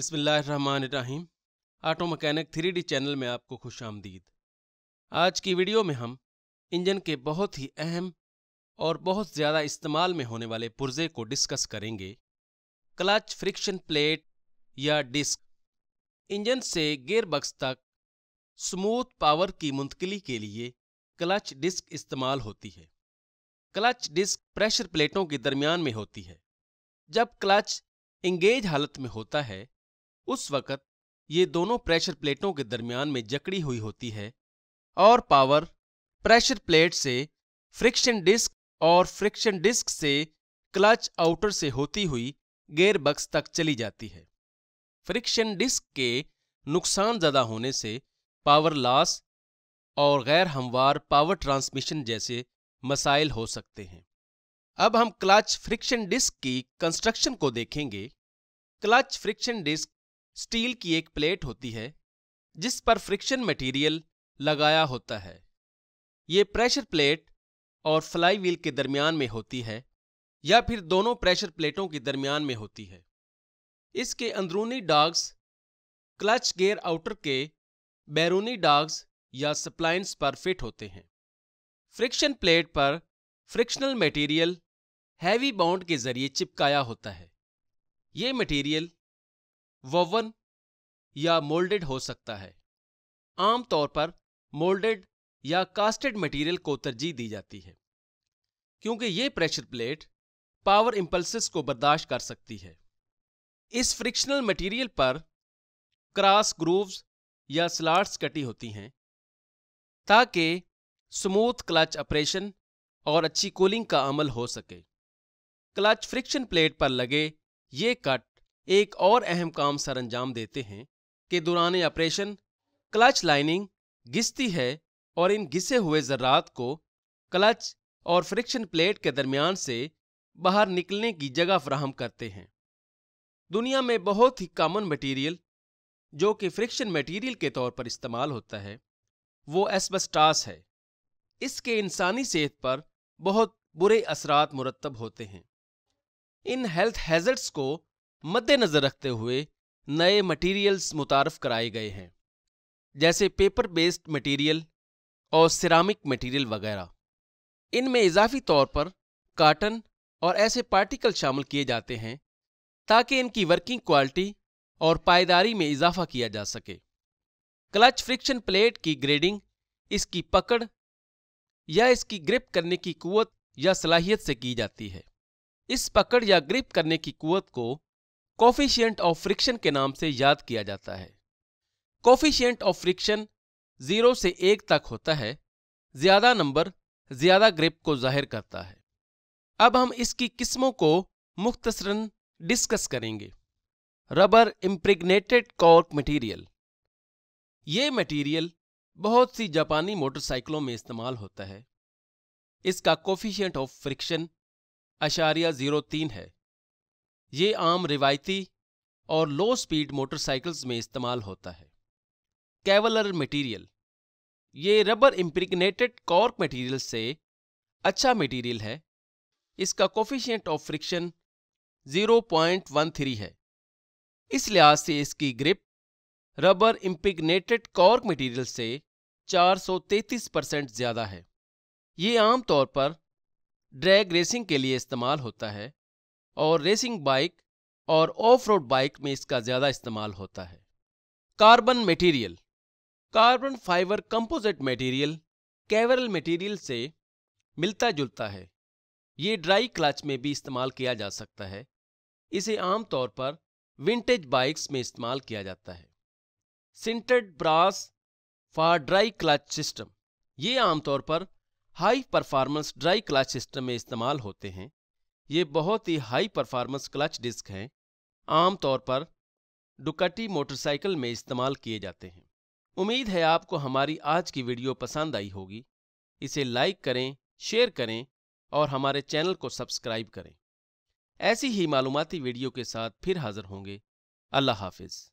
Ibrahim auto mechanic three channel में आपको खुश आमदीद आज की वीडियो में हम इंजन के बहुत ही अहम और बहुत ज़्यादा इस्तेमाल में होने वाले पुर्जे को डिस्कस करेंगे क्लच फ्रिक्शन प्लेट या डिस्क इंजन से गेयरबक्स तक स्मूथ पावर की मुंतकली के लिए क्लच डिस्क इस्तेमाल होती है क्लच डिस्क प्रेशर प्लेटों के दरमियान में होती है जब क्लच इंगेज हालत में होता है उस वक़्त ये दोनों प्रेशर प्लेटों के दरमियान में जकड़ी हुई होती है और पावर प्रेशर प्लेट से फ्रिक्शन डिस्क और फ्रिक्शन डिस्क से क्लच आउटर से होती हुई गेयरबक्स तक चली जाती है फ्रिक्शन डिस्क के नुकसान ज़्यादा होने से पावर लॉस और गैर हमवार पावर ट्रांसमिशन जैसे मसाइल हो सकते हैं अब हम क्लच फ्रिक्शन डिस्क की कंस्ट्रक्शन को देखेंगे क्लच फ्रिक्शन डिस्क स्टील की एक प्लेट होती है जिस पर फ्रिक्शन मटेरियल लगाया होता है ये प्रेशर प्लेट और फ्लाई व्हील के दरमियान में होती है या फिर दोनों प्रेशर प्लेटों के दरमियान में होती है इसके अंदरूनी डाग्स क्लच गेयर आउटर के बैरूनी डाग्स या सप्लाइंस पर फिट होते हैं फ्रिक्शन प्लेट पर फ्रिक्शनल मटेरियल हैवी बाउंड के जरिए चिपकाया होता है ये मटेरियल वोवन या मोल्डेड हो सकता है आमतौर पर मोल्डेड या कास्टेड मटेरियल को तरजीह दी जाती है क्योंकि ये प्रेशर प्लेट पावर इंपल्सिस को बर्दाश्त कर सकती है इस फ्रिक्शनल मटेरियल पर क्रॉस ग्रूव्स या स्लाट्स कटी होती हैं ताकि स्मूथ क्लच ऑपरेशन और अच्छी कूलिंग का अमल हो सके क्लच फ्रिक्शन प्लेट पर लगे ये कट एक और अहम काम सर अंजाम देते हैं कि दौरान ऑपरेशन क्लच लाइनिंग घिसती है और इन घिसे हुए ज़रात को क्लच और फ्रिक्शन प्लेट के दरमियान से बाहर निकलने की जगह फ्राहम करते हैं दुनिया में बहुत ही कॉमन मटेरियल जो कि फ्रिक्शन मटेरियल के तौर पर इस्तेमाल होता है वो एस्बस्टास है इसके इंसानी सेहत पर बहुत बुरे असरात मुरतब होते हैं इन हेल्थ हैजर्ट्स को मद्देनजर रखते हुए नए मटेरियल्स मुतारफ कराए गए हैं जैसे पेपर बेस्ड मटेरियल और सिरामिक मटेरियल वगैरह इनमें इजाफी तौर पर काटन और ऐसे पार्टिकल शामिल किए जाते हैं ताकि इनकी वर्किंग क्वालिटी और पायदारी में इजाफा किया जा सके क्लच फ्रिक्शन प्लेट की ग्रेडिंग इसकी पकड़ या इसकी ग्रिप करने की कुवत या सलाहियत से की जाती है इस पकड़ या ग्रिप करने की कुवत को कॉफिशियंट ऑफ फ्रिक्शन के नाम से याद किया जाता है कॉफिशियंट ऑफ फ्रिक्शन जीरो से एक तक होता है ज्यादा नंबर ज्यादा ग्रिप को जाहिर करता है अब हम इसकी किस्मों को मुख्तसरन डिस्कस करेंगे रबर इम्प्रिग्नेटेड कॉर्क मटेरियल ये मटेरियल बहुत सी जापानी मोटरसाइकिलों में इस्तेमाल होता है इसका कोफिशियंट ऑफ फ्रिक्शन अशारिया जीरो तीन है ये आम रिवायती और लो स्पीड मोटरसाइकिल्स में इस्तेमाल होता है कैवलर मटेरियल ये रबर इम्प्रिग्नेटेड कॉर्क मटेरियल से अच्छा मटेरियल है इसका कोफिशियंट ऑफ फ्रिक्शन 0.13 है इस लिहाज से इसकी grip rubber impregnated cork material से 433 परसेंट ज़्यादा है ये आमतौर पर ड्रैग रेसिंग के लिए इस्तेमाल होता है और रेसिंग बाइक और ऑफ रोड बाइक में इसका ज़्यादा इस्तेमाल होता है carbon material carbon fibre composite material Kevlar material से मिलता जुलता है ये ड्राई क्लच में भी इस्तेमाल किया जा सकता है इसे आमतौर पर विंटेज बाइक्स में इस्तेमाल किया जाता है sintered brass for dry clutch system ये आमतौर पर high performance dry clutch system में इस्तेमाल होते हैं ये बहुत ही हाई परफॉर्मेंस क्लच डिस्क हैं आमतौर पर डुकटी मोटरसाइकिल में इस्तेमाल किए जाते हैं उम्मीद है आपको हमारी आज की वीडियो पसंद आई होगी इसे लाइक करें शेयर करें और हमारे चैनल को सब्सक्राइब करें ऐसी ही मालूमती वीडियो के साथ फिर हाजिर होंगे अल्लाह हाफिज़